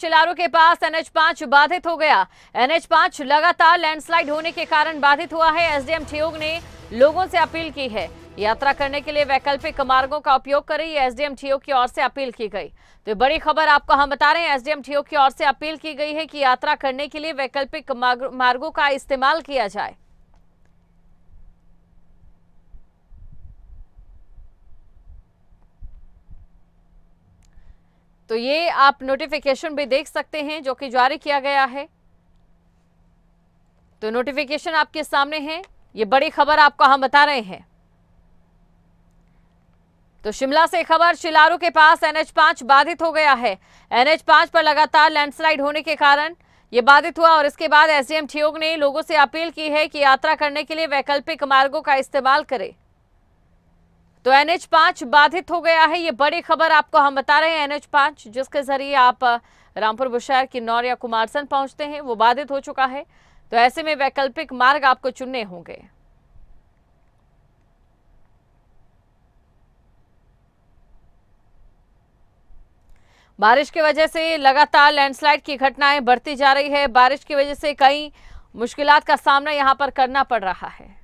चिलारो के पास एनएच पांच बाधित हो गया एनएच पांच लगातार लैंडस्लाइड होने के कारण बाधित हुआ है एसडीएम ठियोग ने लोगों से अपील की है यात्रा करने के लिए वैकल्पिक मार्गों का उपयोग करें डी एसडीएम ठियोग की ओर से अपील की गई तो बड़ी खबर आपको हम बता रहे हैं एसडीएम ठियोग की ओर से अपील की गई है कि यात्रा करने के लिए वैकल्पिक मार्गों का इस्तेमाल किया जाए तो ये आप नोटिफिकेशन भी देख सकते हैं जो कि जारी किया गया है तो नोटिफिकेशन आपके सामने है ये बड़ी खबर आपको हम बता रहे हैं तो शिमला से खबर शिलारू के पास एनएच पांच बाधित हो गया है एनएच पांच पर लगातार लैंडस्लाइड होने के कारण ये बाधित हुआ और इसके बाद एसडीएम ठियोग ने लोगों से अपील की है कि यात्रा करने के लिए वैकल्पिक मार्गों का इस्तेमाल करें तो एनएच पांच बाधित हो गया है ये बड़ी खबर आपको हम बता रहे हैं एनएच पांच जिसके जरिए आप रामपुर बुशहर नौर या कुमारसन पहुंचते हैं वो बाधित हो चुका है तो ऐसे में वैकल्पिक मार्ग आपको चुनने होंगे बारिश की वजह से लगातार लैंडस्लाइड की घटनाएं बढ़ती जा रही है बारिश की वजह से कई मुश्किलात का सामना यहां पर करना पड़ रहा है